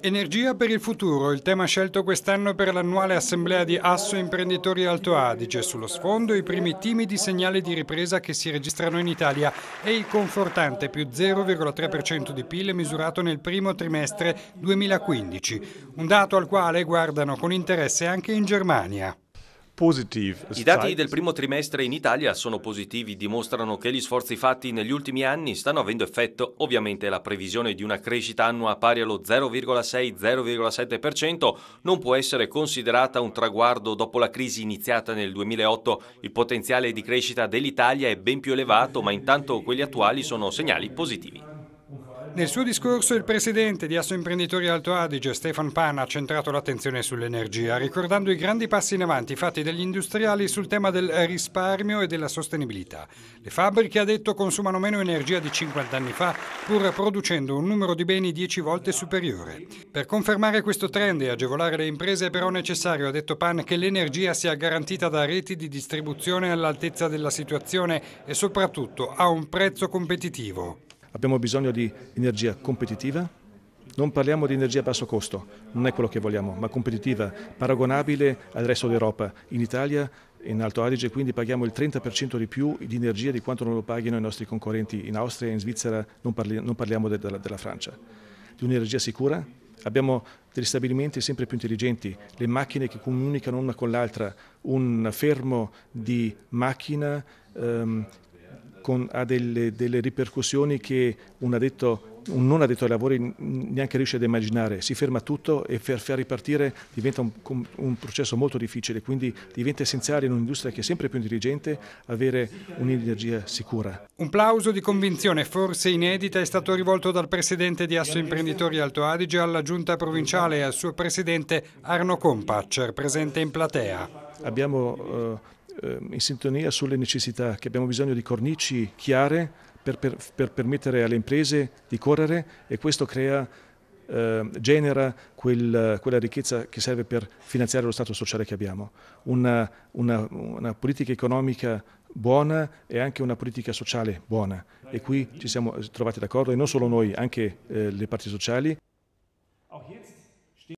Energia per il futuro, il tema scelto quest'anno per l'annuale assemblea di Asso Imprenditori Alto Adige. Sullo sfondo i primi timidi segnali di ripresa che si registrano in Italia e il confortante più 0,3% di PIL misurato nel primo trimestre 2015. Un dato al quale guardano con interesse anche in Germania. I dati del primo trimestre in Italia sono positivi, dimostrano che gli sforzi fatti negli ultimi anni stanno avendo effetto. Ovviamente la previsione di una crescita annua pari allo 0,6-0,7% non può essere considerata un traguardo dopo la crisi iniziata nel 2008. Il potenziale di crescita dell'Italia è ben più elevato, ma intanto quelli attuali sono segnali positivi. Nel suo discorso il presidente di Assoimprenditoria Alto Adige, Stefan Pan, ha centrato l'attenzione sull'energia, ricordando i grandi passi in avanti fatti dagli industriali sul tema del risparmio e della sostenibilità. Le fabbriche, ha detto, consumano meno energia di 50 anni fa, pur producendo un numero di beni 10 volte superiore. Per confermare questo trend e agevolare le imprese è però necessario, ha detto Pan, che l'energia sia garantita da reti di distribuzione all'altezza della situazione e soprattutto a un prezzo competitivo. Abbiamo bisogno di energia competitiva, non parliamo di energia a basso costo, non è quello che vogliamo, ma competitiva, paragonabile al resto d'Europa. In Italia, in Alto Adige, quindi paghiamo il 30% di più di energia di quanto non lo paghino i nostri concorrenti in Austria e in Svizzera, non, parli, non parliamo de, de, della Francia. Di un'energia sicura, Abbiamo degli stabilimenti sempre più intelligenti, le macchine che comunicano una con l'altra, un fermo di macchina ehm, con, ha delle, delle, ripercussioni che un, addetto, un non addetto ai lavori neanche riesce ad immaginare, si ferma tutto e per far ripartire diventa un, un processo molto difficile, quindi diventa essenziale in un'industria che è sempre più intelligente avere un'energia sicura. Un plauso di convinzione forse inedita è stato rivolto dal presidente di Asso Imprenditori Alto Adige alla giunta provinciale e al suo presidente Arno Compaccer, presente in platea. Abbiamo eh, Ehm, in sintonia sulle necessità, che abbiamo bisogno di cornici chiare per, per, per permettere alle imprese di correre e questo crea, eh, genera quel, quella ricchezza che serve per finanziare lo Stato sociale che abbiamo. Una, una, una politica economica buona e anche una politica sociale buona e qui ci siamo trovati d'accordo e non solo noi, anche eh, le parti sociali. Oh,